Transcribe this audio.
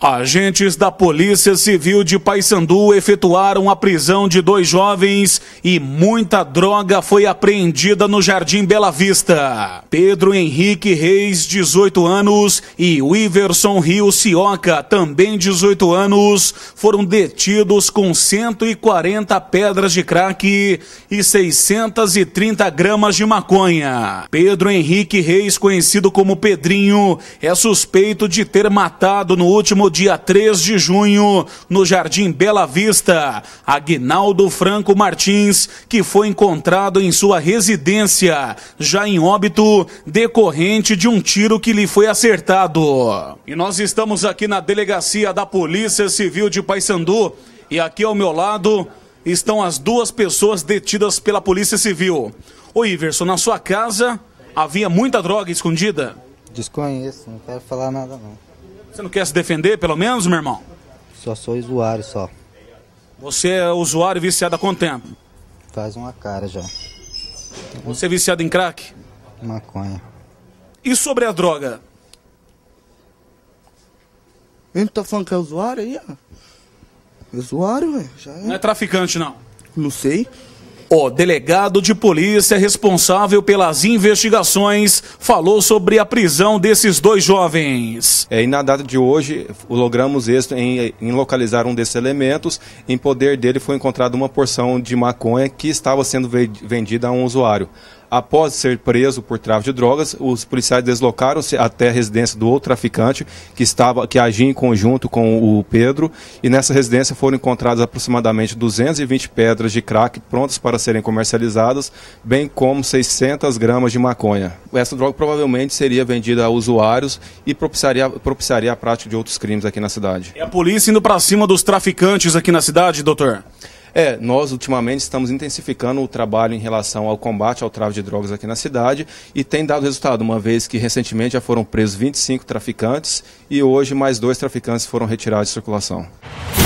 Agentes da Polícia Civil de Paysandu efetuaram a prisão de dois jovens e muita droga foi apreendida no Jardim Bela Vista. Pedro Henrique Reis, 18 anos, e Iverson Rio Cioca, também 18 anos, foram detidos com 140 pedras de crack e 630 gramas de maconha. Pedro Henrique Reis, conhecido como Pedrinho, é suspeito de ter matado no último no dia 3 de junho, no Jardim Bela Vista. Agnaldo Franco Martins, que foi encontrado em sua residência, já em óbito, decorrente de um tiro que lhe foi acertado. E nós estamos aqui na delegacia da Polícia Civil de Paysandu. E aqui ao meu lado estão as duas pessoas detidas pela Polícia Civil. o Iverson, na sua casa havia muita droga escondida? Desconheço, não quero falar nada não. Você não quer se defender, pelo menos, meu irmão? Só sou usuário, só. Você é usuário viciado há quanto tempo? Faz uma cara já. Você é viciado em crack? Maconha. E sobre a droga? Ele tá falando que é usuário aí, ó. Usuário, velho. É. Não é traficante, não. Não sei. O delegado de polícia responsável pelas investigações falou sobre a prisão desses dois jovens. É, e na data de hoje, logramos êxito em, em, localizar um desses elementos. Em poder dele foi encontrada uma porção de maconha que estava sendo vendida a um usuário. Após ser preso por tráfico de drogas, os policiais deslocaram-se até a residência do outro traficante que estava que agia em conjunto com o Pedro e nessa residência foram encontradas aproximadamente 220 pedras de crack prontas para serem comercializadas, bem como 600 gramas de maconha. Essa droga provavelmente seria vendida a usuários e propiciaria, propiciaria a prática de outros crimes aqui na cidade. É a polícia indo para cima dos traficantes aqui na cidade, doutor? É, nós ultimamente estamos intensificando o trabalho em relação ao combate ao tráfico de drogas aqui na cidade e tem dado resultado, uma vez que recentemente já foram presos 25 traficantes e hoje mais dois traficantes foram retirados de circulação.